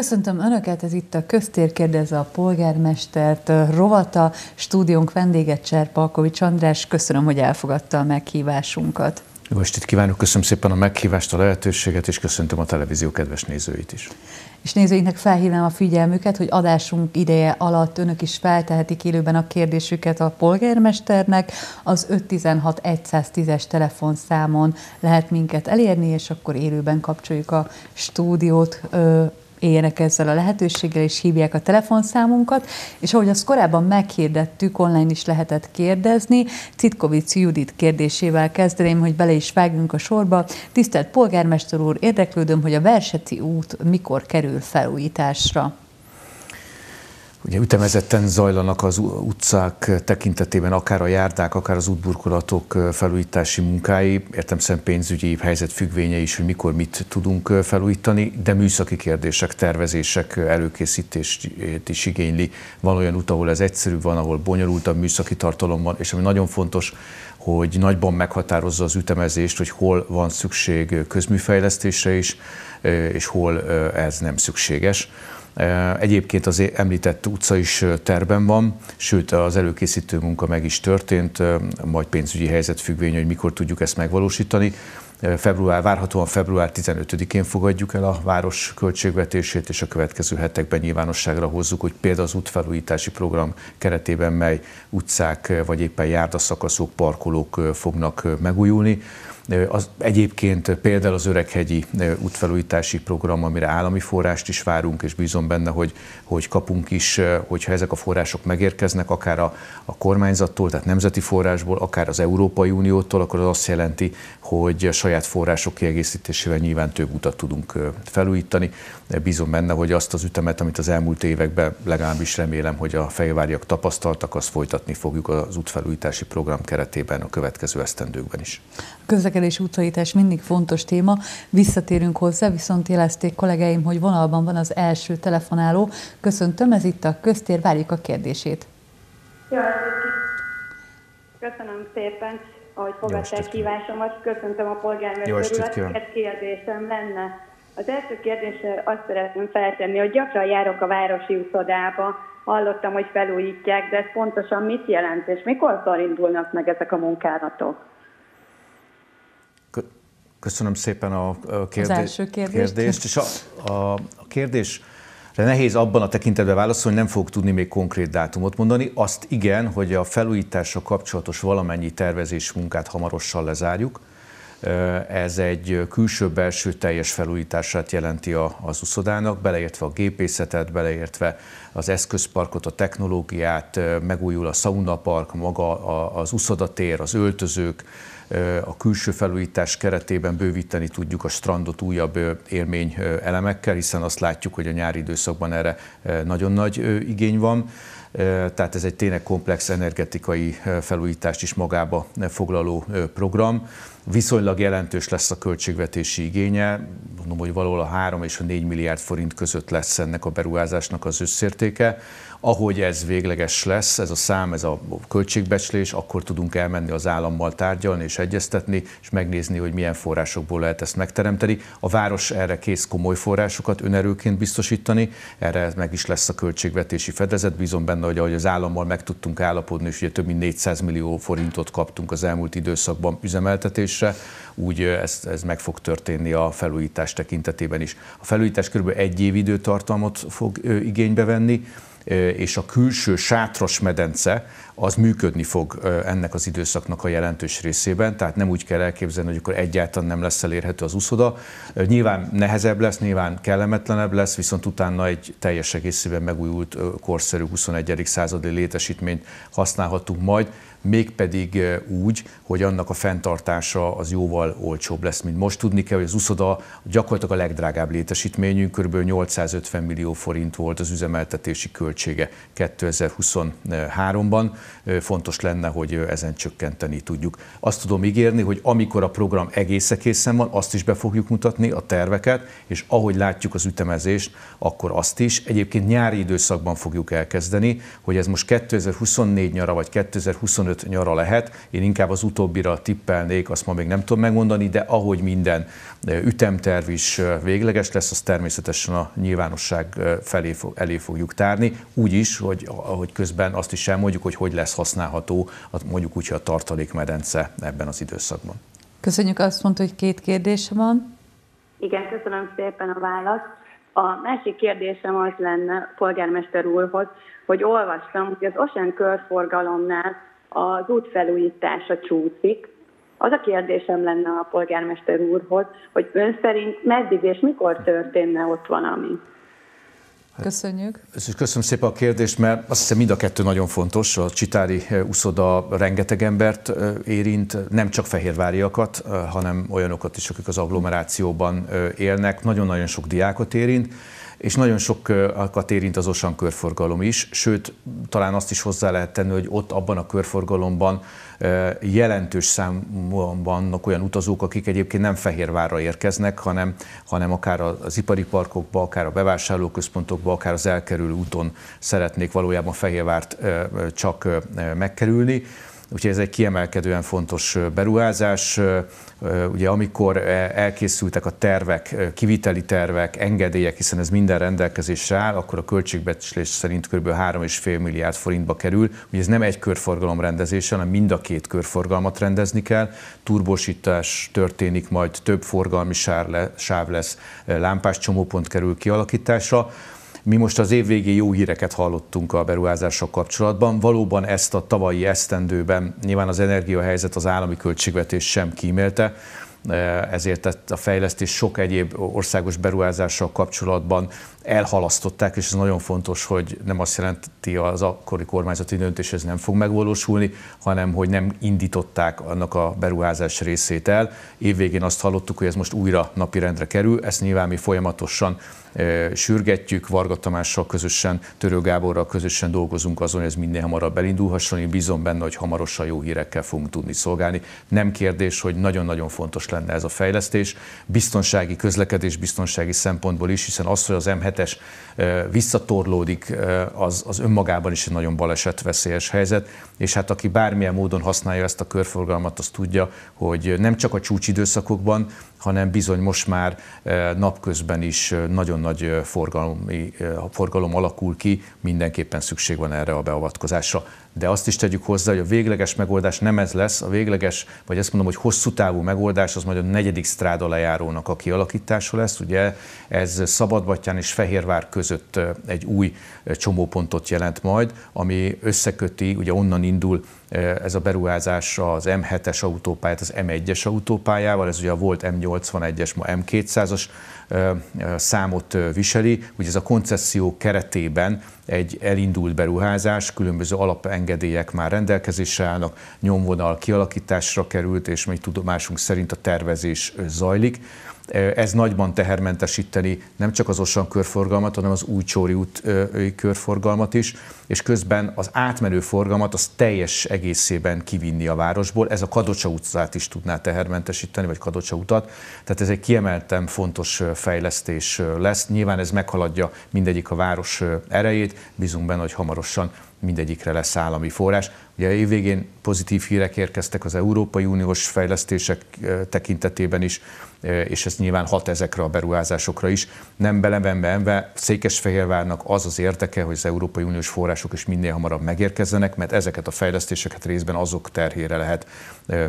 Köszöntöm Önöket, ez itt a Köztér kérdezze a polgármestert, rovata, stúdiónk vendége Cserpalkovics András. Köszönöm, hogy elfogadta a meghívásunkat. Jó estét kívánok, köszönöm szépen a meghívást, a lehetőséget, és köszöntöm a televízió kedves nézőit is. És nézőinknek felhívnám a figyelmüket, hogy adásunk ideje alatt önök is feltehetik élőben a kérdésüket a polgármesternek. Az 516 110-es telefonszámon lehet minket elérni, és akkor élőben kapcsoljuk a stúdiót éljenek ezzel a lehetőséggel, és hívják a telefonszámunkat, és ahogy azt korábban meghirdettük, online is lehetett kérdezni. Citkovic Judit kérdésével kezdeném, hogy bele is vágjunk a sorba. Tisztelt polgármester úr, érdeklődöm, hogy a Verseci út mikor kerül felújításra? ugye ütemezetten zajlanak az utcák tekintetében akár a járdák, akár az útburkolatok felújítási munkái, értem szerint pénzügyi helyzet függvénye is, hogy mikor mit tudunk felújítani, de műszaki kérdések, tervezések, előkészítést is igényli. Van olyan út, ahol ez egyszerű van, ahol bonyolultabb műszaki tartalom van, és ami nagyon fontos, hogy nagyban meghatározza az ütemezést, hogy hol van szükség közműfejlesztésre is, és hol ez nem szükséges. Egyébként az említett utca is terben van, sőt az előkészítő munka meg is történt, majd pénzügyi helyzet függvény, hogy mikor tudjuk ezt megvalósítani. Február, várhatóan február 15-én fogadjuk el a város költségvetését, és a következő hetekben nyilvánosságra hozzuk, hogy például az útfelújítási program keretében mely utcák, vagy éppen járdaszakaszok, parkolók fognak megújulni. Az egyébként például az Öreghegyi útfelújítási program, amire állami forrást is várunk, és bízom benne, hogy, hogy kapunk is, hogyha ezek a források megérkeznek, akár a, a kormányzattól, tehát nemzeti forrásból, akár az Európai Uniótól, akkor az azt jelenti, hogy a saját források kiegészítésével nyilván több utat tudunk felújítani. Bízom benne, hogy azt az ütemet, amit az elmúlt években legalábbis remélem, hogy a fejváriak tapasztaltak, azt folytatni fogjuk az útfelújítási program keretében a következő esztendőkben is. A közlekedés útfelújítás mindig fontos téma, visszatérünk hozzá, viszont jelezték kollégáim, hogy vonalban van az első telefonáló. Köszöntöm, ez itt a köztér, várjuk a kérdését. köszönöm szépen ahogy fogadták kívásomat. Köszöntöm a polgármester urat. Két kérdésem lenne. Az első kérdésre azt szeretném feltenni, hogy gyakran járok a városi úszodába, hallottam, hogy felújítják, de ez pontosan mit jelent, és mikor indulnak meg ezek a munkálatok? Köszönöm szépen a kérdést. Az első kérdést. kérdést. És a, a, a kérdés de nehéz abban a tekintetben válaszolni, nem fogok tudni még konkrét dátumot mondani. Azt igen, hogy a felújítással kapcsolatos valamennyi tervezés munkát hamarosan lezárjuk. Ez egy külső-belső teljes felújítását jelenti az uszodának, beleértve a gépészetet, beleértve az eszközparkot, a technológiát, megújul a szaunapark, maga az uszodatér, az öltözők, a külső felújítás keretében bővíteni tudjuk a strandot újabb élmény elemekkel, hiszen azt látjuk, hogy a nyári időszakban erre nagyon nagy igény van tehát ez egy tényleg komplex energetikai felújítást is magába foglaló program viszonylag jelentős lesz a költségvetési igénye, mondom, hogy valahol a 3 és a 4 milliárd forint között lesz ennek a beruházásnak az összértéke. Ahogy ez végleges lesz, ez a szám, ez a költségbecslés, akkor tudunk elmenni az állammal tárgyalni és egyeztetni, és megnézni, hogy milyen forrásokból lehet ezt megteremteni. A város erre kész komoly forrásokat önerőként biztosítani, erre meg is lesz a költségvetési fedezet. Bízom benne, hogy ahogy az állammal meg tudtunk állapodni, és ugye több mint 400 millió forintot kaptunk az elmúlt időszakban üzemeltetés működésre, úgy ez, ez meg fog történni a felújítás tekintetében is. A felújítás kb. egy év időtartamot fog igénybe venni, és a külső sátros medence az működni fog ennek az időszaknak a jelentős részében, tehát nem úgy kell elképzelni, hogy akkor egyáltalán nem lesz elérhető az úszoda. Nyilván nehezebb lesz, nyilván kellemetlenebb lesz, viszont utána egy teljes egészében megújult korszerű 21. századi létesítményt használhatunk majd mégpedig úgy, hogy annak a fenntartása az jóval olcsóbb lesz, mint most. Tudni kell, hogy az uszoda gyakorlatilag a legdrágább létesítményünk, kb. 850 millió forint volt az üzemeltetési költsége 2023-ban. Fontos lenne, hogy ezen csökkenteni tudjuk. Azt tudom ígérni, hogy amikor a program egészen készen van, azt is be fogjuk mutatni, a terveket, és ahogy látjuk az ütemezést, akkor azt is. Egyébként nyári időszakban fogjuk elkezdeni, hogy ez most 2024 nyara vagy 2025 25 nyara lehet. Én inkább az utóbbira tippelnék, azt ma még nem tudom megmondani, de ahogy minden ütemterv is végleges lesz, az természetesen a nyilvánosság felé elé fogjuk tárni. Úgy is, hogy, ahogy közben azt is elmondjuk, hogy hogy lesz használható hát mondjuk úgy, a tartalékmedence ebben az időszakban. Köszönjük, azt mondta, hogy két kérdés van. Igen, köszönöm szépen a választ. A másik kérdésem az lenne polgármester úrhoz, hogy olvastam, hogy az Ocean körforgalomnál az útfelújítása csúszik. Az a kérdésem lenne a polgármester úrhoz, hogy ön szerint meddig és mikor történne ott valami? Hát, Köszönjük. Köszönöm szépen a kérdést, mert azt hiszem mind a kettő nagyon fontos. A Csitári eh, úszoda rengeteg embert eh, érint, nem csak fehérváriakat, eh, hanem olyanokat is, akik az agglomerációban élnek. Nagyon-nagyon sok diákot érint és nagyon sokat érint az Osan körforgalom is, sőt, talán azt is hozzá lehet tenni, hogy ott abban a körforgalomban jelentős számban vannak olyan utazók, akik egyébként nem Fehérvárra érkeznek, hanem, hanem akár az ipari parkokba, akár a bevásárlóközpontokba, akár az elkerülő úton szeretnék valójában Fehérvárt csak megkerülni úgyhogy ez egy kiemelkedően fontos beruházás. Ugye amikor elkészültek a tervek, kiviteli tervek, engedélyek, hiszen ez minden rendelkezésre áll, akkor a költségbecslés szerint kb. 3,5 milliárd forintba kerül. Ugye ez nem egy körforgalom rendezése, hanem mind a két körforgalmat rendezni kell. Turbosítás történik, majd több forgalmi sáv lesz, lámpás csomópont kerül kialakításra. Mi most az év végén jó híreket hallottunk a beruházások kapcsolatban. Valóban ezt a tavalyi esztendőben nyilván az energiahelyzet az állami költségvetés sem kímélte, ezért a fejlesztés sok egyéb országos beruházással kapcsolatban elhalasztották, és ez nagyon fontos, hogy nem azt jelenti az akkori kormányzati döntés, ez nem fog megvalósulni, hanem hogy nem indították annak a beruházás részét el. Évvégén azt hallottuk, hogy ez most újra napirendre kerül, ezt nyilván mi folyamatosan e, sürgetjük, Varga Tamással közösen, Törő Gáborral közösen dolgozunk azon, hogy ez minél hamarabb elindulhasson, én bízom benne, hogy hamarosan jó hírekkel fogunk tudni szolgálni. Nem kérdés, hogy nagyon-nagyon fontos lenne ez a fejlesztés, biztonsági, közlekedés biztonsági szempontból is, hiszen az, hogy az m 27-es visszatorlódik, az, az önmagában is egy nagyon balesetveszélyes helyzet, és hát aki bármilyen módon használja ezt a körforgalmat, az tudja, hogy nem csak a csúcsidőszakokban, hanem bizony most már eh, napközben is eh, nagyon nagy eh, forgalom, forgalom alakul ki, mindenképpen szükség van erre a beavatkozásra. De azt is tegyük hozzá, hogy a végleges megoldás nem ez lesz, a végleges, vagy ezt mondom, hogy hosszú távú megoldás az majd a negyedik stráda lejárónak a kialakítása lesz. Ugye ez Szabadbatyán és Fehérvár között egy új csomópontot jelent majd, ami összeköti, ugye onnan indul Eh, ez a beruházás az M7-es autópályát az M1-es autópályával, ez ugye a volt M81-es, ma M200-as eh, eh, számot viseli, ugye ez a koncesszió keretében egy elindult beruházás, különböző alapengedélyek már rendelkezésre állnak, nyomvonal kialakításra került, és még tudomásunk szerint a tervezés zajlik. Ez nagyban tehermentesíteni nem csak az Osan körforgalmat, hanem az új Csóri út körforgalmat is, és közben az átmenő forgalmat az teljes egészében kivinni a városból. Ez a Kadocsa utcát is tudná tehermentesíteni, vagy Kadocsa utat. Tehát ez egy kiemelten fontos fejlesztés lesz. Nyilván ez meghaladja mindegyik a város erejét, bízunk benne, hogy hamarosan mindegyikre lesz állami forrás. Ugye évvégén pozitív hírek érkeztek az Európai Uniós fejlesztések tekintetében is, és ez nyilván hat ezekre a beruházásokra is. Nem belevenve, Székesfehérvárnak az az érdeke, hogy az Európai Uniós források is minél hamarabb megérkezzenek, mert ezeket a fejlesztéseket részben azok terhére lehet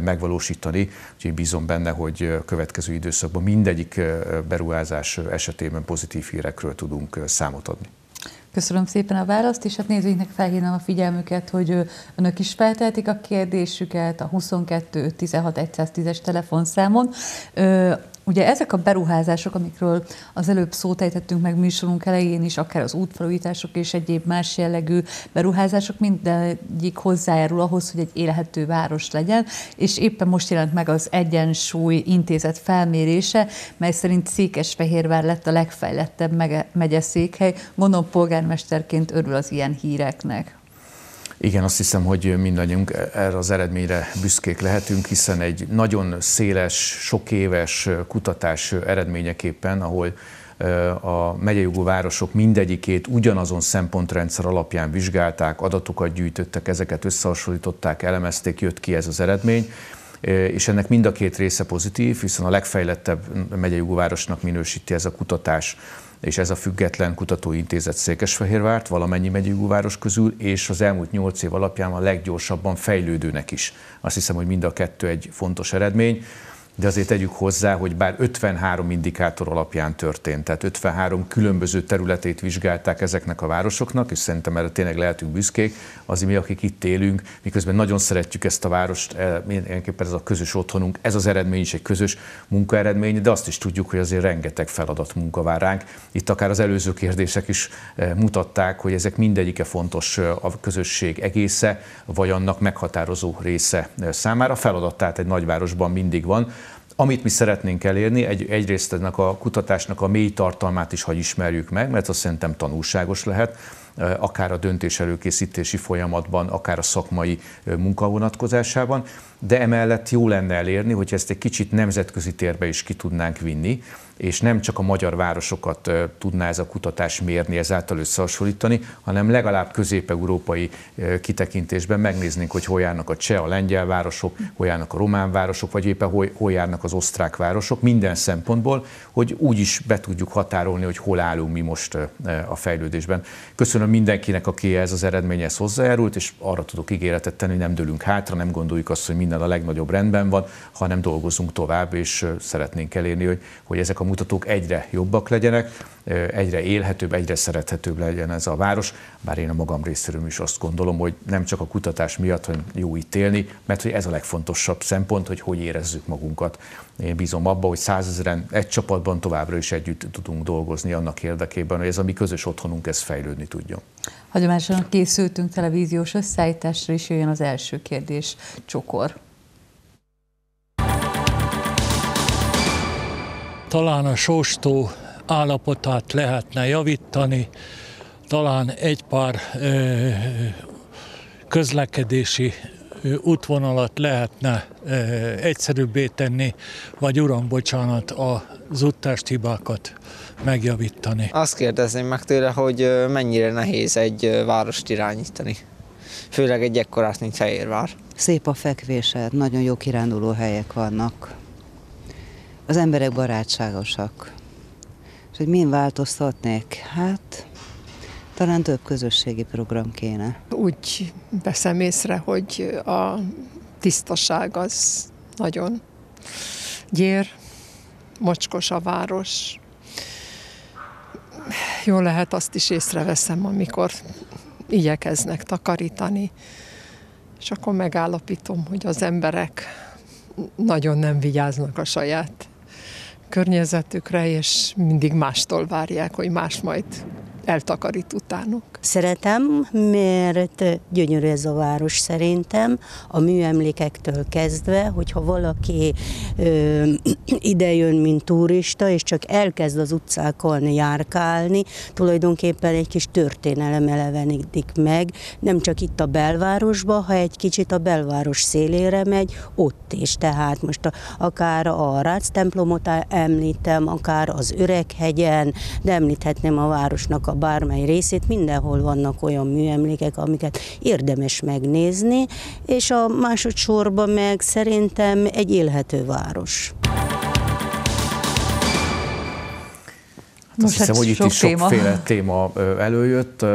megvalósítani. Úgyhogy bízom benne, hogy a következő időszakban mindegyik beruházás esetében pozitív hírekről tudunk számot adni. Köszönöm szépen a választ, és hát nézőinknek felhívnám a figyelmüket, hogy önök is feltehetik a kérdésüket a 22 16 110-es telefonszámon. Ugye ezek a beruházások, amikről az előbb szót ejtettünk meg műsorunk elején is, akár az útfelújítások és egyéb más jellegű beruházások, mindegyik hozzájárul ahhoz, hogy egy élhető város legyen, és éppen most jelent meg az Egyensúly Intézet felmérése, mely szerint Székesfehérvár lett a legfejlettebb megyeszékhely. Gondolom polgármesterként örül az ilyen híreknek. Igen, azt hiszem, hogy mindannyiunk erre az eredményre büszkék lehetünk, hiszen egy nagyon széles, sokéves kutatás eredményeképpen, ahol a megyejogú városok mindegyikét ugyanazon szempontrendszer alapján vizsgálták, adatokat gyűjtöttek, ezeket összehasonlították, elemezték, jött ki ez az eredmény és ennek mind a két része pozitív, hiszen a legfejlettebb megyei városnak minősíti ez a kutatás és ez a Független Kutatóintézet Székesfehérvárt valamennyi megyőgúváros közül, és az elmúlt nyolc év alapján a leggyorsabban fejlődőnek is. Azt hiszem, hogy mind a kettő egy fontos eredmény de azért tegyük hozzá, hogy bár 53 indikátor alapján történt, tehát 53 különböző területét vizsgálták ezeknek a városoknak, és szerintem erre tényleg lehetünk büszkék, azért mi, akik itt élünk, miközben nagyon szeretjük ezt a várost, eh, mindenképpen ez a közös otthonunk, ez az eredmény is egy közös munkaeredmény, de azt is tudjuk, hogy azért rengeteg feladat munka vár ránk. Itt akár az előző kérdések is eh, mutatták, hogy ezek mindegyike fontos eh, a közösség egésze, vagy annak meghatározó része számára. Feladat tehát egy nagyvárosban mindig van, amit mi szeretnénk elérni, egy, egyrészt ennek a kutatásnak a mély tartalmát is, hogy ismerjük meg, mert azt szerintem tanulságos lehet, akár a döntés előkészítési folyamatban, akár a szakmai munka vonatkozásában, de emellett jó lenne elérni, hogy ezt egy kicsit nemzetközi térbe is ki tudnánk vinni, és nem csak a magyar városokat tudná ez a kutatás mérni, ezáltal összehasonlítani, hanem legalább közép-európai kitekintésben megnéznénk, hogy hol járnak a cseh, a lengyel városok, hol járnak a román városok, vagy éppen hol, hol járnak az osztrák városok, minden szempontból, hogy úgy is be tudjuk határolni, hogy hol állunk mi most a fejlődésben. Köszönöm mindenkinek, aki ez az eredményhez hozzájárult, és arra tudok ígéretet tenni, hogy nem dőlünk hátra, nem gondoljuk azt, hogy minden a legnagyobb rendben van, hanem dolgozunk tovább, és szeretnénk elérni, hogy, hogy ezek a mutatók egyre jobbak legyenek, egyre élhetőbb, egyre szerethetőbb legyen ez a város, bár én a magam részéről is azt gondolom, hogy nem csak a kutatás miatt, hogy jó itt élni, mert hogy ez a legfontosabb szempont, hogy hogy érezzük magunkat. Én bízom abba, hogy százezeren egy csapatban továbbra is együtt tudunk dolgozni annak érdekében, hogy ez a mi közös otthonunk, ez fejlődni tudjon. Hagyományosan készültünk televíziós összeállításra, és jöjjön az első kérdés csokor. Talán a sóstó állapotát lehetne javítani, talán egy pár ö, közlekedési útvonalat lehetne ö, egyszerűbbé tenni, vagy uram, bocsánat, az úttást hibákat megjavítani. Azt kérdezném meg tőle, hogy mennyire nehéz egy várost irányítani, főleg egy ekkorát, mint Fehérvár. Szép a fekvése, nagyon jó kiránduló helyek vannak az emberek barátságosak. És hogy mind változtatnék? Hát talán több közösségi program kéne. Úgy veszem észre, hogy a tisztaság az nagyon gyér, mocskos a város. Jó lehet, azt is észreveszem, amikor igyekeznek takarítani, és akkor megállapítom, hogy az emberek nagyon nem vigyáznak a saját környezetükre, és mindig mástól várják, hogy más majd eltakarít utánuk. Szeretem, mert gyönyörű ez a város szerintem, a műemlékektől kezdve, hogyha valaki ö, idejön, mint turista, és csak elkezd az utcákon járkálni, tulajdonképpen egy kis történelem elevenedik meg, nem csak itt a belvárosba, ha egy kicsit a belváros szélére megy, ott is. Tehát most a, akár a Rácz templomot említem, akár az Öreghegyen, de említhetném a városnak a bármely részét, mindenhol vannak olyan műemlékek, amiket érdemes megnézni, és a másodszorban meg szerintem egy élhető város. Most Azt hiszem, hát hogy itt sok is sokféle téma. téma előjött.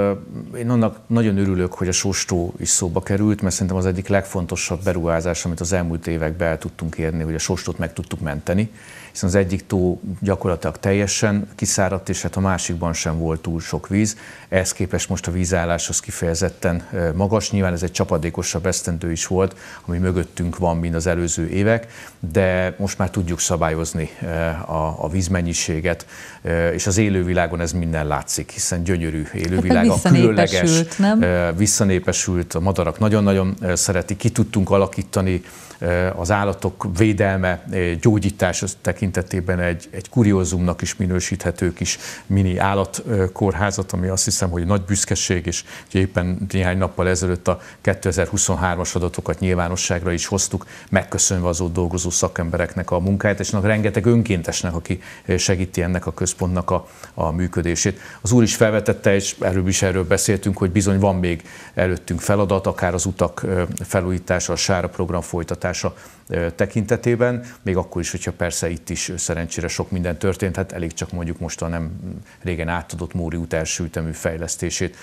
Én annak nagyon örülök, hogy a sóstó is szóba került, mert szerintem az egyik legfontosabb beruházás, amit az elmúlt években el tudtunk érni, hogy a sóstót meg tudtuk menteni, hiszen az egyik tó gyakorlatilag teljesen kiszáradt, és hát a másikban sem volt túl sok víz. Ehhez képest most a vízálláshoz kifejezetten magas. Nyilván ez egy csapadékosabb esztendő is volt, ami mögöttünk van, mint az előző évek, de most már tudjuk szabályozni a, a vízmennyiséget, és az az élővilágon ez minden látszik, hiszen gyönyörű élővilága, hát különleges, nem? visszanépesült, a madarak nagyon-nagyon szereti, ki tudtunk alakítani Eh, az állatok védelme, eh, gyógyítás tekintetében egy, egy kuriózumnak is minősíthető kis mini állatkórházat, ami azt hiszem, hogy nagy büszkeség, és éppen néhány nappal ezelőtt a 2023-as adatokat nyilvánosságra is hoztuk, megköszönve az ott dolgozó szakembereknek a munkáját, és rengeteg önkéntesnek, aki eh, segíti ennek a központnak a, a működését. Az úr is felvetette, és erről is erről beszéltünk, hogy bizony van még előttünk feladat, akár az utak felújítása, a sára program folytatása, hatása tekintetében, még akkor is, hogyha persze itt is szerencsére sok minden történt, hát elég csak mondjuk most a nem régen átadott Móri út első ütemű fejlesztését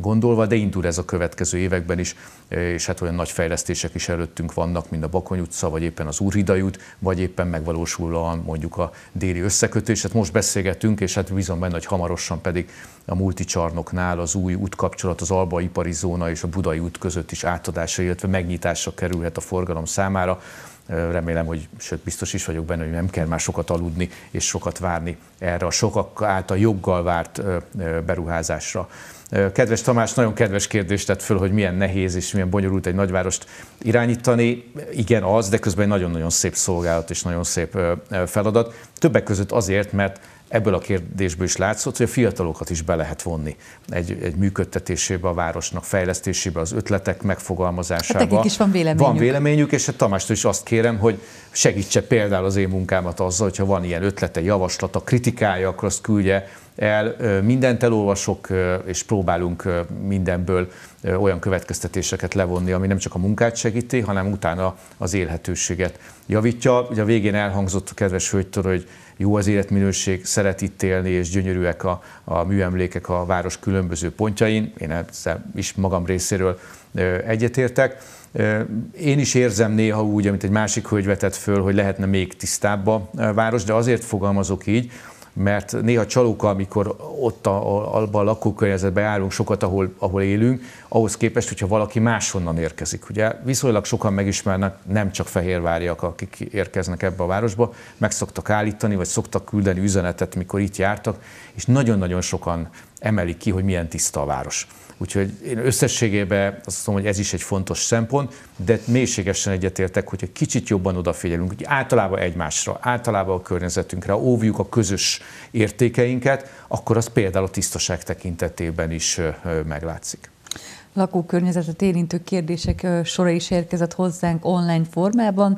gondolva, de indul ez a következő években is, és hát olyan nagy fejlesztések is előttünk vannak, mint a Bakony utca, vagy éppen az Úrhidai út, vagy éppen megvalósul a, mondjuk a déli összekötés. Hát most beszélgetünk, és hát bízom benne, hogy hamarosan pedig a multicsarnoknál az új útkapcsolat az Alba ipari zóna és a Budai út között is átadása, illetve megnyitásra kerülhet a forgalom számára remélem, hogy sőt biztos is vagyok benne, hogy nem kell már sokat aludni és sokat várni erre a sokak által joggal várt beruházásra. Kedves Tamás, nagyon kedves kérdést tett föl, hogy milyen nehéz és milyen bonyolult egy nagyvárost irányítani. Igen, az, de közben egy nagyon-nagyon szép szolgálat és nagyon szép feladat. Többek között azért, mert ebből a kérdésből is látszott, hogy a fiatalokat is be lehet vonni egy, egy működtetésébe a városnak, fejlesztésébe, az ötletek megfogalmazásába. Hát is van véleményük. Van véleményük, és a hát Tamástól is azt kérem, hogy segítse például az én munkámat azzal, hogyha van ilyen ötlete, javaslata, kritikája, akkor azt küldje el. Mindent elolvasok, és próbálunk mindenből olyan következtetéseket levonni, ami nem csak a munkát segíti, hanem utána az élhetőséget javítja. Ugye a végén elhangzott a kedves hölgytől, hogy jó az életminőség, szeret itt élni, és gyönyörűek a, a műemlékek a város különböző pontjain. Én ezzel is magam részéről egyetértek. Én is érzem néha úgy, amit egy másik hölgy vetett föl, hogy lehetne még tisztább a város, de azért fogalmazok így, mert néha csalóka, amikor ott a, a, a lakókörnyezetben járunk sokat, ahol, ahol élünk, ahhoz képest, hogyha valaki máshonnan érkezik. Ugye viszonylag sokan megismernek, nem csak fehérváriak, akik érkeznek ebbe a városba, meg szoktak állítani, vagy szoktak küldeni üzenetet, mikor itt jártak, és nagyon-nagyon sokan emelik ki, hogy milyen tiszta a város. Úgyhogy én összességében azt mondom, hogy ez is egy fontos szempont, de mélységesen egyetértek, hogy egy kicsit jobban odafigyelünk, hogy általában egymásra, általában a környezetünkre, óvjuk a közös értékeinket, akkor az például a tisztaság tekintetében is meglátszik lakókörnyezetet érintő kérdések sora is érkezett hozzánk online formában.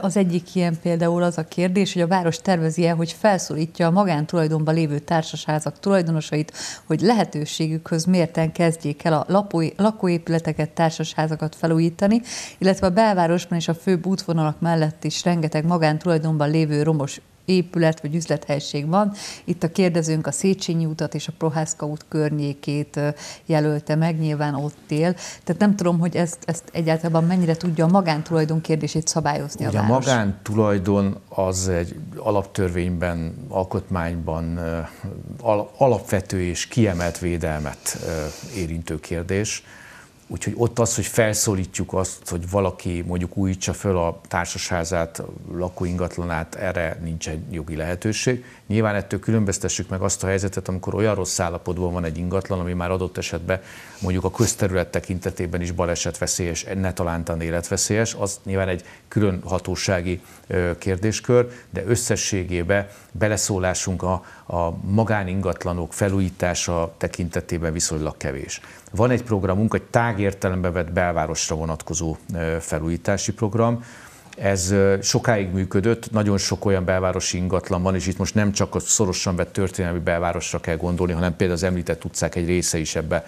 Az egyik ilyen például az a kérdés, hogy a város tervezi -e, hogy felszólítja a magántulajdonban lévő társasházak tulajdonosait, hogy lehetőségükhöz mérten kezdjék el a lapói, lakóépületeket, társasházakat felújítani, illetve a belvárosban és a főbb útvonalak mellett is rengeteg magántulajdonban lévő romos épület vagy üzlethelység van. Itt a kérdezőnk a Széchenyi utat és a Prohászka út környékét jelölte meg, nyilván ott él. Tehát nem tudom, hogy ezt, ezt egyáltalán mennyire tudja a magántulajdon kérdését szabályozni Ugye a város. A magántulajdon az egy alaptörvényben, alkotmányban alapvető és kiemelt védelmet érintő kérdés. Úgyhogy ott az, hogy felszólítjuk azt, hogy valaki mondjuk újítsa föl a társasházát, a lakóingatlanát, erre nincs egy jogi lehetőség. Nyilván ettől különböztessük meg azt a helyzetet, amikor olyan rossz állapotban van egy ingatlan, ami már adott esetben mondjuk a közterület tekintetében is balesetveszélyes, ne talán életveszélyes, az nyilván egy külön hatósági kérdéskör, de összességében beleszólásunk a, a magáningatlanok felújítása tekintetében viszonylag kevés. Van egy programunk, egy értelembe vett belvárosra vonatkozó felújítási program, ez sokáig működött, nagyon sok olyan belvárosi ingatlan van, és itt most nem csak a szorosan vett történelmi belvárosra kell gondolni, hanem például az említett utcák egy része is ebbe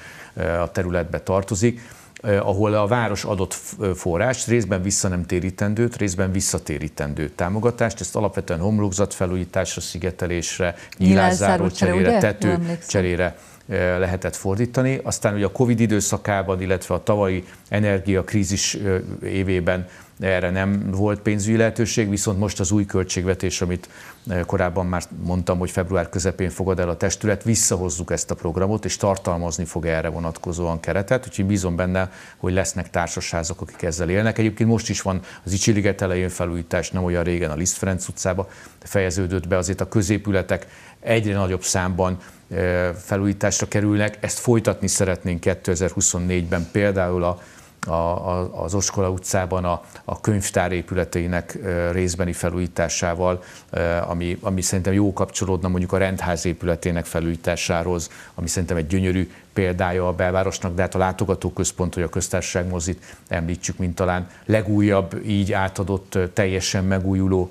a területbe tartozik ahol a város adott forrás részben vissza nem térítendőt, részben visszatérítendő támogatást, ezt alapvetően homlokzatfelújításra, szigetelésre, nyilázáró cserére, tető cserére lehetett fordítani. Aztán ugye a Covid időszakában, illetve a tavalyi energiakrízis évében erre nem volt pénzügyi lehetőség, viszont most az új költségvetés, amit eh, korábban már mondtam, hogy február közepén fogad el a testület, visszahozzuk ezt a programot, és tartalmazni fog erre vonatkozóan keretet, úgyhogy bízom benne, hogy lesznek társaságok, akik ezzel élnek. Egyébként most is van az Icsiliget elején felújítás, nem olyan régen a Liszt Ferenc utcába fejeződött be, azért a középületek egyre nagyobb számban eh, felújításra kerülnek, ezt folytatni szeretnénk 2024-ben például a a, a, az Oskola utcában a, a könyvtár épületeinek részbeni felújításával, ami, ami szerintem jó kapcsolódna mondjuk a rendház épületének felújításához, ami szerintem egy gyönyörű példája a belvárosnak, de hát a látogatóközpont, hogy a köztársaság mozit említsük, mint talán legújabb így átadott, teljesen megújuló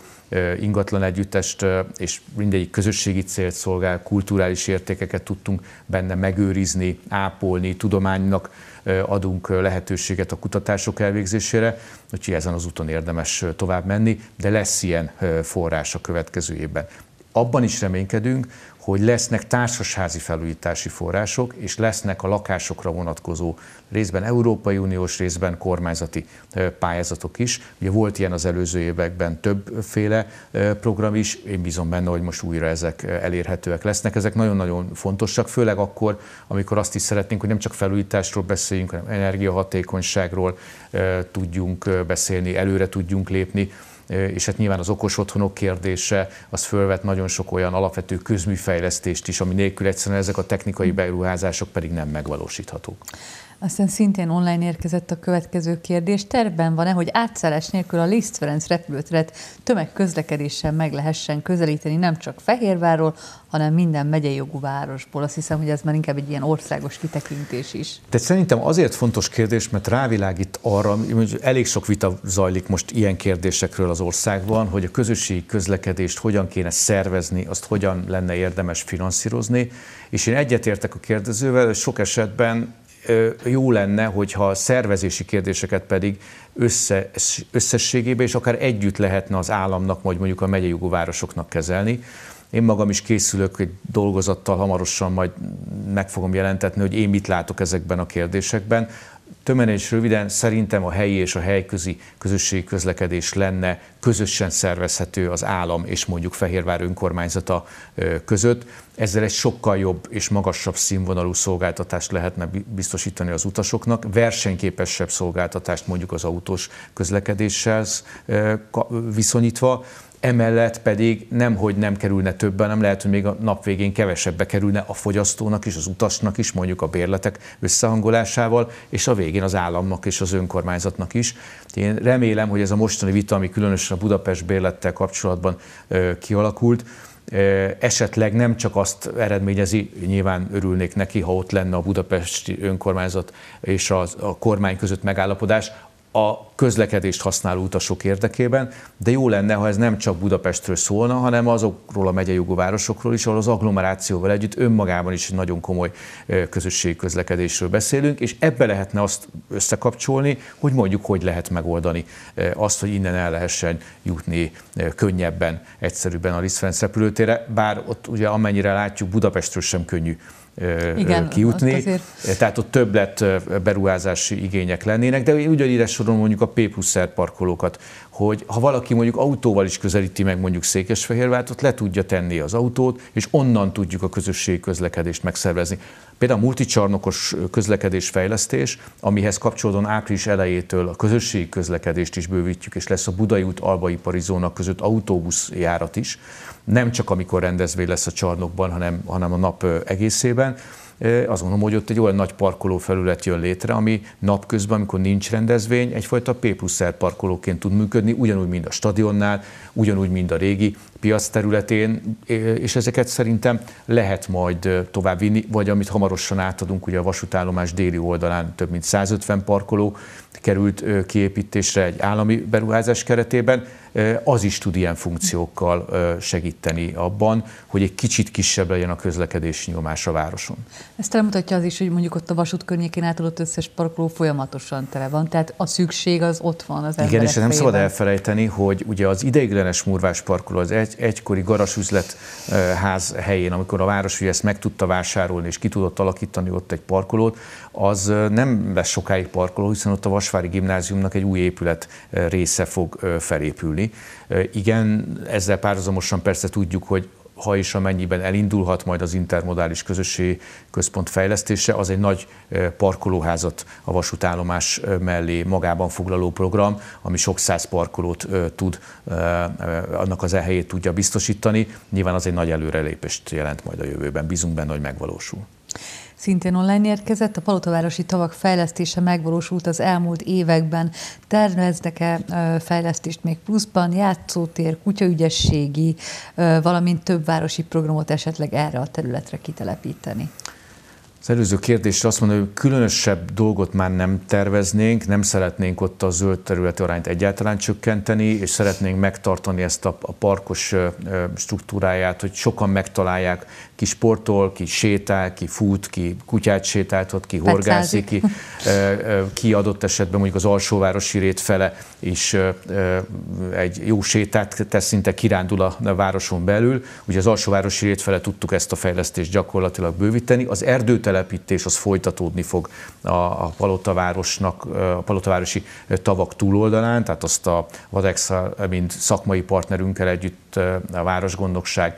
ingatlan együttest, és mindegyik közösségi célt szolgál, kulturális értékeket tudtunk benne megőrizni, ápolni, tudománynak adunk lehetőséget a kutatások elvégzésére, úgyhogy ezen az úton érdemes tovább menni, de lesz ilyen forrás a következő évben. Abban is reménykedünk, hogy lesznek társasházi felújítási források, és lesznek a lakásokra vonatkozó részben Európai Uniós, részben kormányzati pályázatok is. Ugye volt ilyen az előző években többféle program is, én bízom benne, hogy most újra ezek elérhetőek lesznek. Ezek nagyon-nagyon fontosak, főleg akkor, amikor azt is szeretnénk, hogy nem csak felújításról beszéljünk, hanem energiahatékonyságról tudjunk beszélni, előre tudjunk lépni, és hát nyilván az okos otthonok kérdése az fölvet nagyon sok olyan alapvető közműfejlesztést is, ami nélkül egyszerűen ezek a technikai hmm. beruházások pedig nem megvalósíthatók. Aztán szintén online érkezett a következő kérdés. terben van-e, hogy átszállás nélkül a Liszt Ferenc repülőteret tömegközlekedéssel meg lehessen közelíteni nem csak Fehérvárról, hanem minden megyei jogú városból. Azt hiszem, hogy ez már inkább egy ilyen országos kitekintés is. De szerintem azért fontos kérdés, mert rávilágít arra, hogy elég sok vita zajlik most ilyen kérdésekről az országban, hogy a közösségi közlekedést hogyan kéne szervezni, azt hogyan lenne érdemes finanszírozni, és én egyetértek a kérdezővel, hogy sok esetben jó lenne, hogyha a szervezési kérdéseket pedig össze, összességében és akár együtt lehetne az államnak, vagy mondjuk a megyei városoknak kezelni. Én magam is készülök egy dolgozattal, hamarosan majd meg fogom jelentetni, hogy én mit látok ezekben a kérdésekben. Tömen és röviden szerintem a helyi és a helyközi közösségi közlekedés lenne közösen szervezhető az állam és mondjuk Fehérvár önkormányzata között. Ezzel egy sokkal jobb és magasabb színvonalú szolgáltatást lehetne biztosítani az utasoknak, versenyképesebb szolgáltatást mondjuk az autós közlekedéssel viszonyítva, emellett pedig nem, hogy nem kerülne többen, nem lehet, hogy még a nap végén kevesebbe kerülne a fogyasztónak is, az utasnak is, mondjuk a bérletek összehangolásával, és a végén az államnak és az önkormányzatnak is. Én remélem, hogy ez a mostani vita, ami különösen a Budapest bérlettel kapcsolatban kialakult, esetleg nem csak azt eredményezi, nyilván örülnék neki, ha ott lenne a budapesti önkormányzat és a, a kormány között megállapodás, a közlekedést használó utasok érdekében, de jó lenne, ha ez nem csak Budapestről szólna, hanem azokról a megyejogú városokról is, ahol az agglomerációval együtt önmagában is nagyon komoly közösségi közlekedésről beszélünk, és ebbe lehetne azt összekapcsolni, hogy mondjuk hogy lehet megoldani azt, hogy innen el lehessen jutni könnyebben, egyszerűbben a Liszt repülőtére, bár ott ugye amennyire látjuk Budapestről sem könnyű igen, kijutni. azért... Tehát ott többlet beruházási igények lennének, de ugyanígy sorolom mondjuk a P plusz parkolókat hogy ha valaki mondjuk autóval is közelíti meg mondjuk ott le tudja tenni az autót, és onnan tudjuk a közösségi közlekedést megszervezni. Például a multicsarnokos közlekedésfejlesztés, amihez kapcsolódóan április elejétől a közösségi közlekedést is bővítjük, és lesz a Budai út albaipari zónak között autóbuszjárat is, nem csak amikor rendezvény lesz a csarnokban, hanem, hanem a nap egészében azt gondolom, hogy ott egy olyan nagy parkoló felület jön létre, ami napközben, amikor nincs rendezvény, egyfajta P plusz parkolóként tud működni, ugyanúgy, mint a stadionnál, ugyanúgy, mint a régi piac területén, és ezeket szerintem lehet majd tovább vinni, vagy amit hamarosan átadunk, ugye a vasútállomás déli oldalán több mint 150 parkoló került kiépítésre egy állami beruházás keretében, az is tud ilyen funkciókkal segíteni abban, hogy egy kicsit kisebb legyen a közlekedési nyomás a városon. Ezt elmutatja az is, hogy mondjuk ott a vasút környékén átadott összes parkoló folyamatosan tele van, tehát a szükség az ott van az Igen, és nem szabad elfelejteni, hogy ugye az ideiglenes murvás parkoló az egy egy, egykori ház helyén, amikor a város ugye ezt meg tudta vásárolni, és ki tudott alakítani ott egy parkolót, az nem lesz sokáig parkoló, hiszen ott a Vasvári Gimnáziumnak egy új épület része fog felépülni. Igen, ezzel párhuzamosan persze tudjuk, hogy, ha és amennyiben elindulhat majd az intermodális közösségi központ fejlesztése, az egy nagy parkolóházat a vasútállomás mellé magában foglaló program, ami sok száz parkolót tud, annak az elhelyét tudja biztosítani. Nyilván az egy nagy előrelépést jelent majd a jövőben. Bízunk benne, hogy megvalósul szintén online érkezett. A palotavárosi tavak fejlesztése megvalósult az elmúlt években. Terveznek-e fejlesztést még pluszban, játszótér, kutyaügyességi, valamint több városi programot esetleg erre a területre kitelepíteni? Az előző kérdésre azt mondom, hogy különösebb dolgot már nem terveznénk, nem szeretnénk ott a zöld területi arányt egyáltalán csökkenteni, és szeretnénk megtartani ezt a, parkos struktúráját, hogy sokan megtalálják, ki sportol, ki sétál, ki fut, ki kutyát sétáltat, ki horgászik, ki, ki adott esetben mondjuk az alsóvárosi rét fele is egy jó sétát tesz, szinte kirándul a, városon belül. Ugye az alsóvárosi rét fele tudtuk ezt a fejlesztést gyakorlatilag bővíteni. Az erdőt telepítés az folytatódni fog a, a palotavárosnak, a palotavárosi tavak túloldalán, tehát azt a vadex mint szakmai partnerünkkel együtt a Városgondokság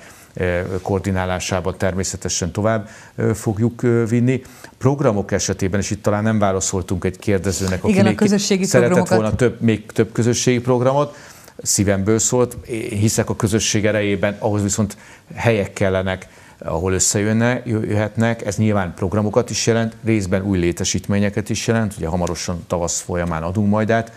koordinálásában természetesen tovább fogjuk vinni. Programok esetében, és itt talán nem válaszoltunk egy kérdezőnek, aki Igen, a közösségi szeretett volna több, még több közösségi programot, szívemből szólt, Én hiszek a közösség erejében, ahhoz viszont helyek kellenek, ahol összejöhetnek. Ez nyilván programokat is jelent, részben új létesítményeket is jelent, ugye hamarosan tavasz folyamán adunk majd át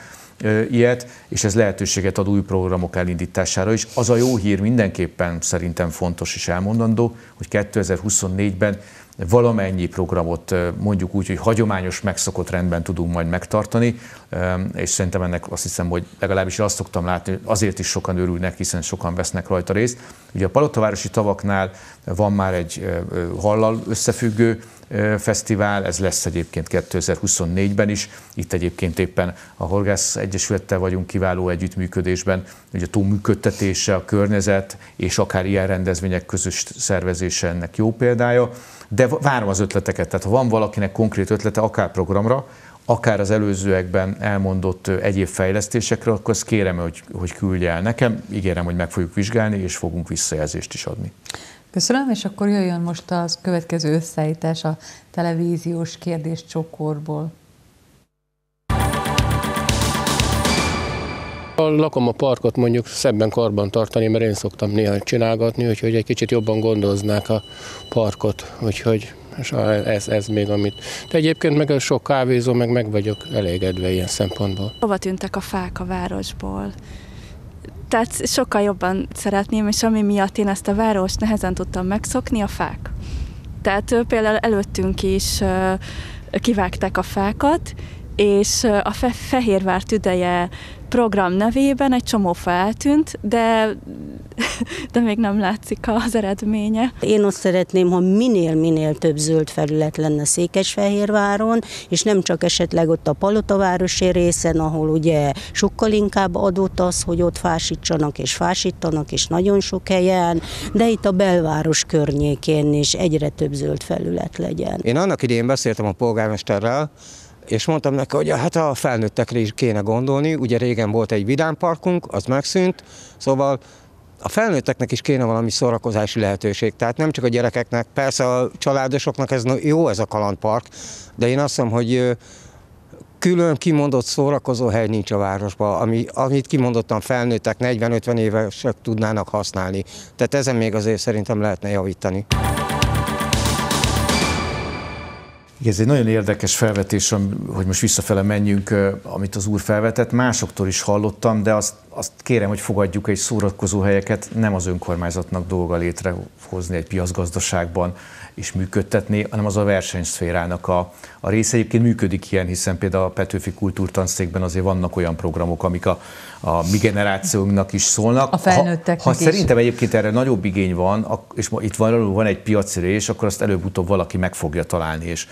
ilyet, és ez lehetőséget ad új programok elindítására is. Az a jó hír mindenképpen szerintem fontos és elmondandó, hogy 2024-ben valamennyi programot mondjuk úgy, hogy hagyományos, megszokott rendben tudunk majd megtartani, és szerintem ennek azt hiszem, hogy legalábbis azt szoktam látni, azért is sokan örülnek, hiszen sokan vesznek rajta részt. Ugye a Palotavárosi tavaknál van már egy hallal összefüggő fesztivál, ez lesz egyébként 2024-ben is. Itt egyébként éppen a Horgász Egyesülettel vagyunk kiváló együttműködésben, ugye a tó működtetése, a környezet és akár ilyen rendezvények közös szervezése ennek jó példája de várom az ötleteket. Tehát ha van valakinek konkrét ötlete, akár programra, akár az előzőekben elmondott egyéb fejlesztésekre, akkor azt kérem, hogy, hogy küldje el nekem. Ígérem, hogy meg fogjuk vizsgálni, és fogunk visszajelzést is adni. Köszönöm, és akkor jöjjön most az következő összeállítás a televíziós kérdés csokorból. A lakom a parkot mondjuk szebben karban tartani, mert én szoktam néha csinálgatni, úgyhogy egy kicsit jobban gondoznák a parkot, úgyhogy és ez, ez még amit. De egyébként meg sok kávézó, meg meg vagyok elégedve ilyen szempontból. Hova tűntek a fák a városból? Tehát sokkal jobban szeretném, és ami miatt én ezt a várost nehezen tudtam megszokni, a fák. Tehát például előttünk is kivágták a fákat, és a fe- Fehérvár tüdeje program nevében egy csomó fa eltűnt, de, de még nem látszik az eredménye. Én azt szeretném, ha minél-minél több zöld felület lenne Székesfehérváron, és nem csak esetleg ott a Palotavárosi részen, ahol ugye sokkal inkább adott az, hogy ott fásítsanak és fásítanak, és nagyon sok helyen, de itt a belváros környékén is egyre több zöld felület legyen. Én annak idén beszéltem a polgármesterrel, és mondtam neki, hogy hát a felnőttekre is kéne gondolni, ugye régen volt egy vidámparkunk, az megszűnt, szóval a felnőtteknek is kéne valami szórakozási lehetőség, tehát nem csak a gyerekeknek, persze a családosoknak ez jó ez a kalandpark, de én azt hiszem, hogy külön kimondott szórakozó hely nincs a városban, ami, amit kimondottan felnőttek, 40-50 évesek tudnának használni. Tehát ezen még azért szerintem lehetne javítani. Ez egy nagyon érdekes felvetés, hogy most visszafele menjünk, amit az úr felvetett. Másoktól is hallottam, de azt, azt kérem, hogy fogadjuk egy szórakozó helyeket. Nem az önkormányzatnak dolga létrehozni egy piaszgazdaságban is működtetni, hanem az a versenyszférának a, a része. Egyébként működik ilyen, hiszen például a Petőfi Kultúrtanszékben azért vannak olyan programok, amik a, a mi generációnknak is szólnak. A felnőttek. ha, ha is. szerintem egyébként erre nagyobb igény van, és itt van, van egy piacérés, akkor azt előbb-utóbb valaki meg fogja találni, és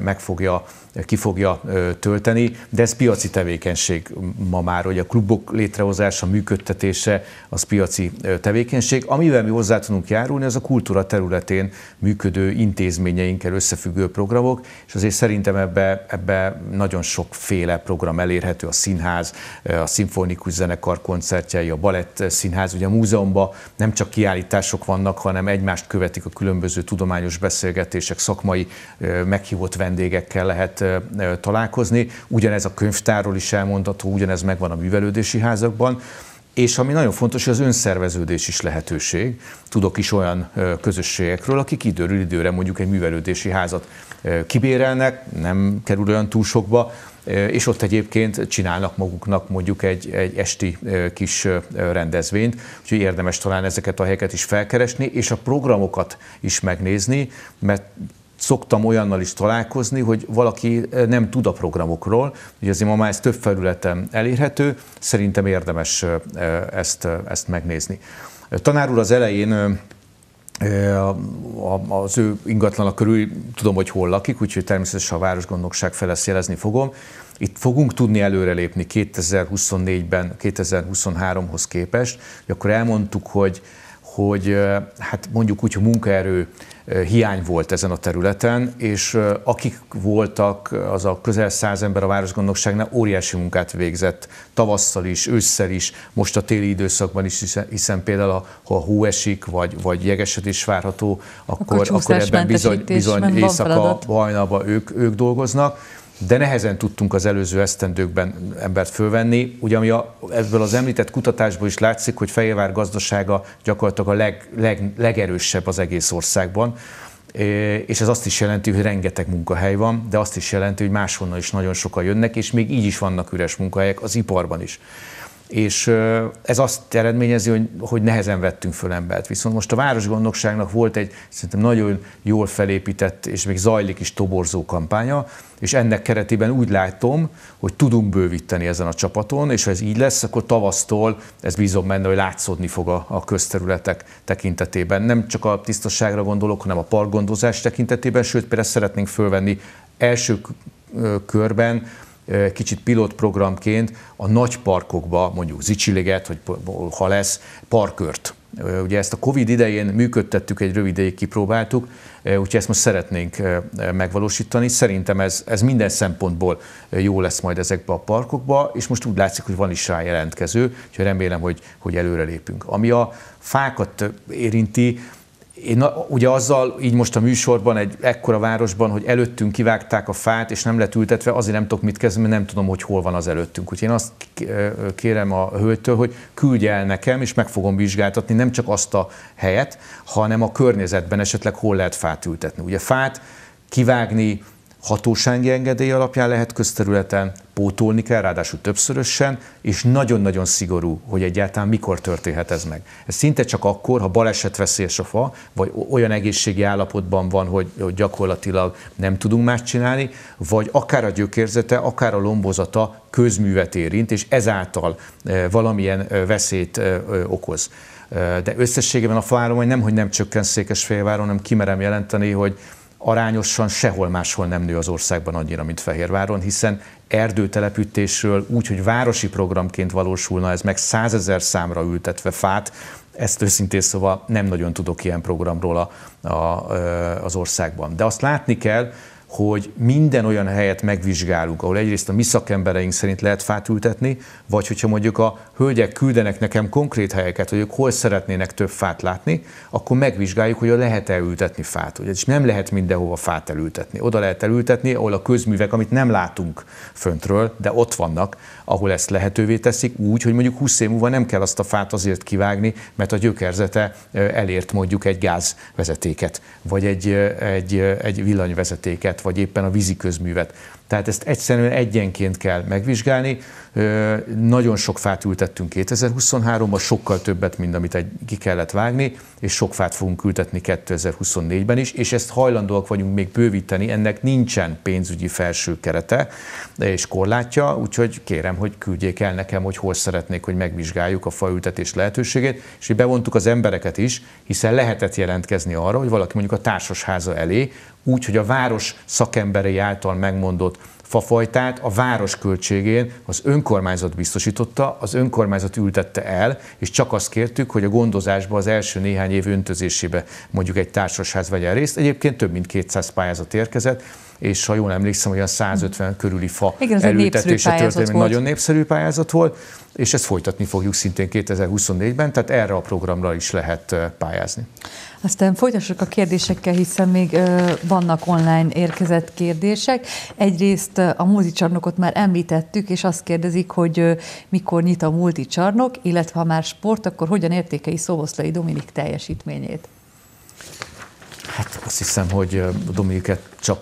meg fogja ki fogja tölteni, de ez piaci tevékenység ma már, hogy a klubok létrehozása, működtetése az piaci tevékenység. Amivel mi hozzá tudunk járulni, az a kultúra területén működő intézményeinkkel összefüggő programok, és azért szerintem ebbe, ebbe nagyon sokféle program elérhető, a színház, a szimfonikus zenekar koncertjei, a balett színház, ugye a múzeumban nem csak kiállítások vannak, hanem egymást követik a különböző tudományos beszélgetések, szakmai meghívott vendégekkel lehet találkozni. Ugyanez a könyvtárról is elmondható, ugyanez megvan a művelődési házakban. És ami nagyon fontos, hogy az önszerveződés is lehetőség. Tudok is olyan közösségekről, akik időről időre mondjuk egy művelődési házat kibérelnek, nem kerül olyan túl sokba, és ott egyébként csinálnak maguknak mondjuk egy, egy esti kis rendezvényt, úgyhogy érdemes talán ezeket a helyeket is felkeresni, és a programokat is megnézni, mert szoktam olyannal is találkozni, hogy valaki eh, nem tud a programokról, ugye azért ma már ez több felületen elérhető, szerintem érdemes eh, eh, ezt, ezt megnézni. Tanár úr az elején az ő ingatlana körül tudom, hogy hol lakik, úgyhogy természetesen a Városgondnokság fel ezt jelezni fogom. Itt fogunk tudni előrelépni 2024-ben, 2023-hoz képest. Akkor elmondtuk, hogy, hogy hát mondjuk úgy, hogy munkaerő hiány volt ezen a területen, és akik voltak, az a közel száz ember a Városgondnokságnál óriási munkát végzett tavasszal is, ősszel is, most a téli időszakban is, hiszen, például ha hó esik, vagy, vagy jegesedés várható, akkor, akkor, akkor ebben bizony, bizony éjszaka, hajnalban ők, ők dolgoznak de nehezen tudtunk az előző esztendőkben embert fölvenni. Ugye ami a, ebből az említett kutatásból is látszik, hogy fejevár gazdasága gyakorlatilag a leg, leg, legerősebb az egész országban, és ez azt is jelenti, hogy rengeteg munkahely van, de azt is jelenti, hogy máshonnan is nagyon sokan jönnek, és még így is vannak üres munkahelyek az iparban is és ez azt eredményezi, hogy, hogy nehezen vettünk föl embert. Viszont most a Városgondnokságnak volt egy szerintem nagyon jól felépített, és még zajlik is toborzó kampánya, és ennek keretében úgy látom, hogy tudunk bővíteni ezen a csapaton, és ha ez így lesz, akkor tavasztól ez bízom benne, hogy látszódni fog a, a közterületek tekintetében. Nem csak a tisztaságra gondolok, hanem a parkgondozás tekintetében, sőt például szeretnénk fölvenni első körben kicsit pilotprogramként a nagy parkokba, mondjuk Zicsiliget, hogy ha lesz, parkört. Ugye ezt a Covid idején működtettük, egy rövid ideig kipróbáltuk, úgyhogy ezt most szeretnénk megvalósítani. Szerintem ez, ez minden szempontból jó lesz majd ezekbe a parkokba, és most úgy látszik, hogy van is rá jelentkező, úgyhogy remélem, hogy, hogy előrelépünk. Ami a fákat érinti, én ugye azzal így most a műsorban, egy ekkora városban, hogy előttünk kivágták a fát, és nem lett ültetve, azért nem tudok mit kezdeni, mert nem tudom, hogy hol van az előttünk. Úgyhogy én azt kérem a hölgytől, hogy küldje el nekem, és meg fogom vizsgáltatni nem csak azt a helyet, hanem a környezetben esetleg hol lehet fát ültetni. Ugye fát kivágni, hatósági engedély alapján lehet közterületen, pótolni kell, ráadásul többszörösen, és nagyon-nagyon szigorú, hogy egyáltalán mikor történhet ez meg. Ez szinte csak akkor, ha baleset veszélyes a fa, vagy olyan egészségi állapotban van, hogy, hogy gyakorlatilag nem tudunk más csinálni, vagy akár a gyökérzete, akár a lombozata közművet érint, és ezáltal e, valamilyen e, veszélyt e, okoz. De összességében a faállomány nem, hogy nem csökken Székesfehérváron, hanem kimerem jelenteni, hogy arányosan sehol máshol nem nő az országban annyira, mint Fehérváron, hiszen erdőtelepítésről úgy, hogy városi programként valósulna ez meg százezer számra ültetve fát, ezt őszintén szóval nem nagyon tudok ilyen programról a, a, az országban. De azt látni kell, hogy minden olyan helyet megvizsgálunk, ahol egyrészt a mi szakembereink szerint lehet fát ültetni, vagy hogyha mondjuk a hölgyek küldenek nekem konkrét helyeket, hogy ők hol szeretnének több fát látni, akkor megvizsgáljuk, hogy lehet-e ültetni fát. Ugye, és nem lehet mindenhova fát elültetni. Oda lehet elültetni, ahol a közművek, amit nem látunk föntről, de ott vannak, ahol ezt lehetővé teszik, úgy, hogy mondjuk 20 év múlva nem kell azt a fát azért kivágni, mert a gyökerzete elért mondjuk egy gázvezetéket, vagy egy, egy, egy villanyvezetéket vagy éppen a vízi közművet. Tehát ezt egyszerűen egyenként kell megvizsgálni. Nagyon sok fát ültettünk 2023-ban, sokkal többet, mint amit egy, ki kellett vágni, és sok fát fogunk ültetni 2024-ben is, és ezt hajlandóak vagyunk még bővíteni, ennek nincsen pénzügyi felső kerete és korlátja, úgyhogy kérem, hogy küldjék el nekem, hogy hol szeretnék, hogy megvizsgáljuk a faültetés lehetőségét, és hogy bevontuk az embereket is, hiszen lehetett jelentkezni arra, hogy valaki mondjuk a társasháza elé, úgy, hogy a város szakemberei által megmondott fafajtát a város költségén az önkormányzat biztosította, az önkormányzat ültette el, és csak azt kértük, hogy a gondozásba az első néhány év öntözésébe mondjuk egy társasház vegyen részt. Egyébként több mint 200 pályázat érkezett, és ha jól emlékszem, olyan 150 körüli fa Igen, elültetése történik. Nagyon népszerű pályázat volt, és ezt folytatni fogjuk szintén 2024-ben, tehát erre a programra is lehet pályázni. Aztán folytassuk a kérdésekkel, hiszen még ö, vannak online érkezett kérdések. Egyrészt a multicsarnokot már említettük, és azt kérdezik, hogy ö, mikor nyit a multicsarnok, illetve ha már sport, akkor hogyan értékei Szoboszlai Dominik teljesítményét? Hát azt hiszem, hogy Dominiket csak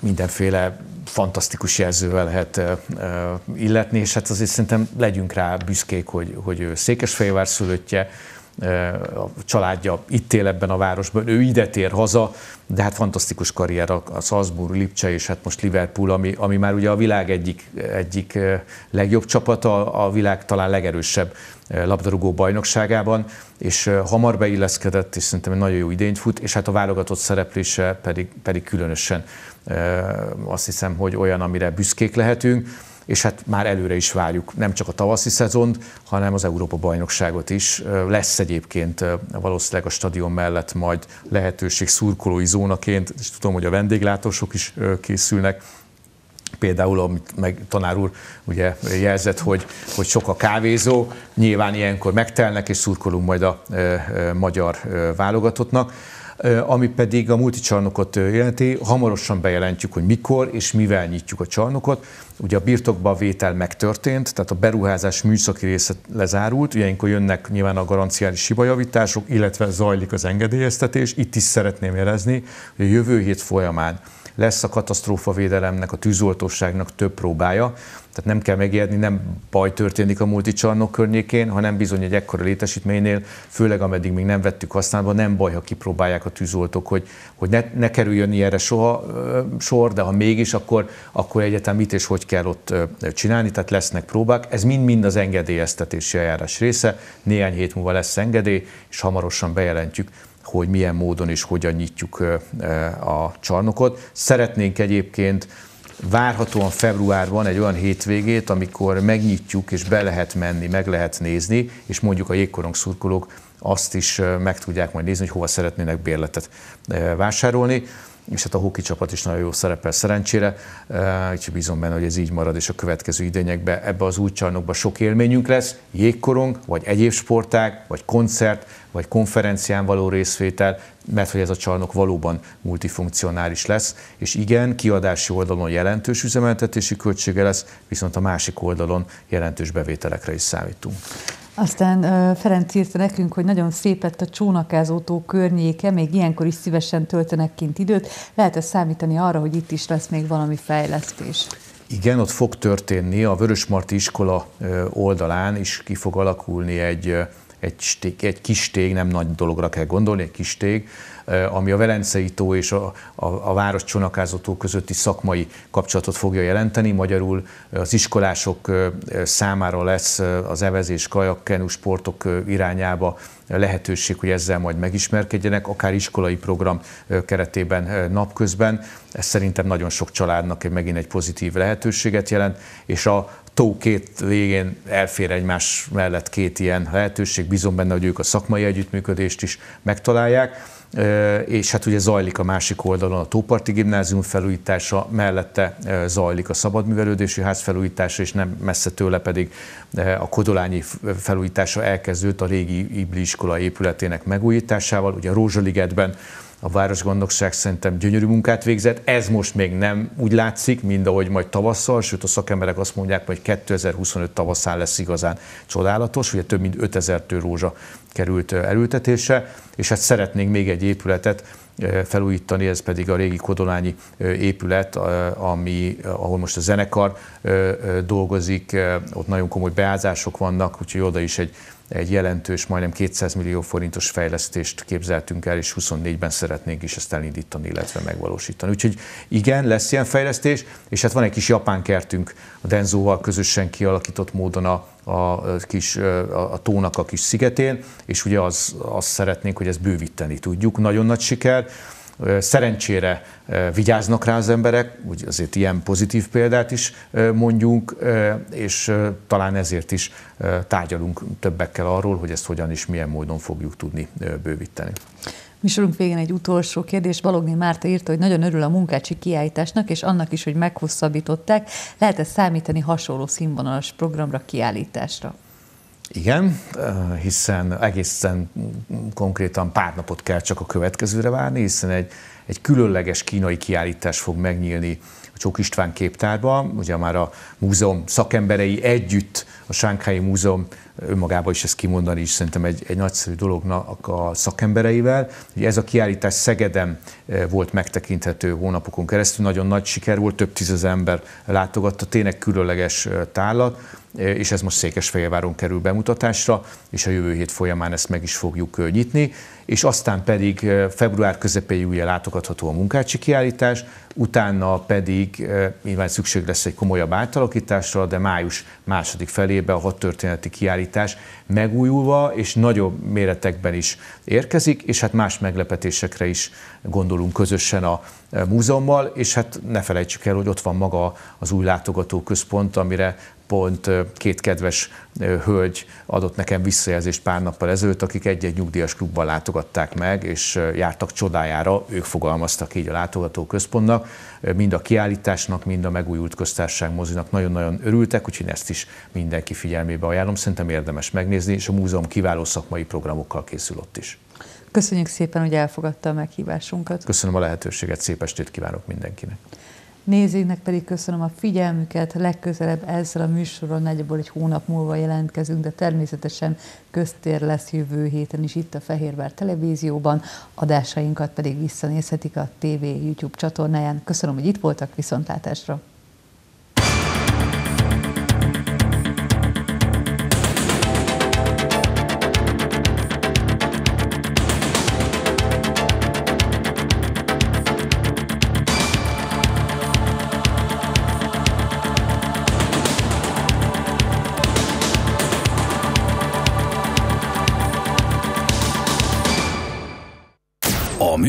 mindenféle fantasztikus jelzővel lehet illetni, és hát azért szerintem legyünk rá büszkék, hogy, hogy ő Székesfehérvár szülöttje, a családja itt él ebben a városban, ő ide tér haza, de hát fantasztikus karrier a Salzburg, Lipcse és hát most Liverpool, ami, ami már ugye a világ egyik, egyik legjobb csapata, a világ talán legerősebb labdarúgó bajnokságában, és hamar beilleszkedett, és szerintem egy nagyon jó idényt fut, és hát a válogatott szereplése pedig, pedig különösen azt hiszem, hogy olyan, amire büszkék lehetünk és hát már előre is várjuk nem csak a tavaszi szezont, hanem az Európa-bajnokságot is. Lesz egyébként valószínűleg a stadion mellett majd lehetőség szurkolói zónaként, és tudom, hogy a vendéglátósok is készülnek, Például, amit meg tanár úr ugye jelzett, hogy, hogy sok a kávézó, nyilván ilyenkor megtelnek, és szurkolunk majd a magyar válogatottnak. ami pedig a multicsarnokot jelenti, hamarosan bejelentjük, hogy mikor és mivel nyitjuk a csarnokot. Ugye a birtokba vétel megtörtént, tehát a beruházás műszaki része lezárult, ilyenkor jönnek nyilván a garanciális hibajavítások, illetve zajlik az engedélyeztetés. Itt is szeretném jelezni, hogy a jövő hét folyamán lesz a katasztrófavédelemnek, a tűzoltóságnak több próbája. Tehát nem kell megijedni, nem baj történik a multicsarnok környékén, hanem bizony egy ekkora létesítménynél, főleg ameddig még nem vettük használatba, nem baj, ha kipróbálják a tűzoltók, hogy, hogy ne, ne kerüljön ilyenre soha sor, de ha mégis, akkor, akkor egyetem mit és hogy kell ott csinálni, tehát lesznek próbák. Ez mind-mind az engedélyeztetési eljárás része, néhány hét múlva lesz engedély, és hamarosan bejelentjük hogy milyen módon és hogyan nyitjuk a csarnokot. Szeretnénk egyébként várhatóan februárban egy olyan hétvégét, amikor megnyitjuk és be lehet menni, meg lehet nézni, és mondjuk a jégkorong szurkolók azt is meg tudják majd nézni, hogy hova szeretnének bérletet vásárolni és hát a hoki csapat is nagyon jó szerepel szerencsére, úgyhogy bízom benne, hogy ez így marad, és a következő idényekben ebbe az új csarnokba sok élményünk lesz, jégkorong, vagy egyéb sportág, vagy koncert, vagy konferencián való részvétel, mert hogy ez a csarnok valóban multifunkcionális lesz, és igen, kiadási oldalon jelentős üzemeltetési költsége lesz, viszont a másik oldalon jelentős bevételekre is számítunk. Aztán Ferenc írta nekünk, hogy nagyon szép lett a csónakázótó környéke, még ilyenkor is szívesen töltenek kint időt. Lehet-e számítani arra, hogy itt is lesz még valami fejlesztés? Igen, ott fog történni. A Vörösmarty iskola oldalán is ki fog alakulni egy egy, stég, egy kis tég, nem nagy dologra kell gondolni, egy kis tég, eh, ami a Velencei tó és a, a, a város csonakázótó közötti szakmai kapcsolatot fogja jelenteni. Magyarul az iskolások eh, számára lesz eh, az evezés, kajakkenú sportok irányába lehetőség, hogy ezzel majd megismerkedjenek, akár iskolai program keretében napközben. Ez szerintem nagyon sok családnak megint egy pozitív lehetőséget jelent, és a tó két végén elfér egymás mellett két ilyen lehetőség, bízom benne, hogy ők a szakmai együttműködést is megtalálják, és hát ugye zajlik a másik oldalon a Tóparti Gimnázium felújítása, mellette zajlik a Szabadművelődési Ház felújítása, és nem messze tőle pedig a Kodolányi felújítása elkezdődött a régi Ibli iskola épületének megújításával, ugye a Rózsaligetben a Városgondokság szerintem gyönyörű munkát végzett. Ez most még nem úgy látszik, mind ahogy majd tavasszal, sőt a szakemberek azt mondják, hogy 2025 tavaszán lesz igazán csodálatos. Ugye több mint 5000 tő rózsa került elültetése, és hát szeretnénk még egy épületet felújítani, ez pedig a régi Kodolányi épület, ami, ahol most a zenekar dolgozik, ott nagyon komoly beázások vannak, úgyhogy oda is egy egy jelentős, majdnem 200 millió forintos fejlesztést képzeltünk el, és 24-ben szeretnénk is ezt elindítani, illetve megvalósítani. Úgyhogy igen, lesz ilyen fejlesztés, és hát van egy kis japán kertünk a Denzóval közösen kialakított módon a, a, kis, a, a tónak a kis szigetén, és ugye az, azt szeretnénk, hogy ezt bővíteni tudjuk. Nagyon nagy siker. Szerencsére vigyáznak rá az emberek, úgy azért ilyen pozitív példát is mondjunk, és talán ezért is tárgyalunk többekkel arról, hogy ezt hogyan és milyen módon fogjuk tudni bővíteni. Műsorunk végén egy utolsó kérdés. Balogni Márta írta, hogy nagyon örül a munkácsi kiállításnak, és annak is, hogy meghosszabbították. Lehet-e számítani hasonló színvonalas programra, kiállításra? Igen, eh, hiszen egészen konkrétan pár napot kell csak a következőre várni, hiszen egy, egy különleges kínai kiállítás fog megnyílni a Csók István képtárban, ugye már a múzeum szakemberei együtt, a Sánkhái Múzeum önmagában is ezt kimondani is szerintem egy, egy nagyszerű dolognak a szakembereivel. Ugye ez a kiállítás Szegeden eh, volt megtekinthető hónapokon keresztül, nagyon nagy siker volt, több tízezer ember látogatta, tényleg különleges eh, tálat. Eh, és ez most Székesfehérváron kerül bemutatásra, és a jövő hét folyamán ezt meg is fogjuk eh, nyitni és aztán pedig február közepéig ugye látogatható a munkácsi kiállítás, utána pedig nyilván szükség lesz egy komolyabb átalakításra, de május második felébe a hadtörténeti kiállítás megújulva és nagyobb méretekben is érkezik, és hát más meglepetésekre is gondolunk közösen a múzeummal, és hát ne felejtsük el, hogy ott van maga az új látogatóközpont, amire pont két kedves hölgy adott nekem visszajelzést pár nappal ezelőtt, akik egy-egy nyugdíjas klubban látogatnak látogatták meg, és jártak csodájára, ők fogalmaztak így a látogatóközpontnak, mind a kiállításnak, mind a megújult köztársaság mozinak nagyon-nagyon örültek, úgyhogy ezt is mindenki figyelmébe ajánlom, szerintem érdemes megnézni, és a múzeum kiváló szakmai programokkal készül ott is. Köszönjük szépen, hogy elfogadta a meghívásunkat. Köszönöm a lehetőséget, szép estét kívánok mindenkinek. Nézőknek pedig köszönöm a figyelmüket, legközelebb ezzel a műsorral nagyjából egy hónap múlva jelentkezünk, de természetesen köztér lesz jövő héten is itt a Fehérvár Televízióban, adásainkat pedig visszanézhetik a TV YouTube csatornáján. Köszönöm, hogy itt voltak, viszontlátásra!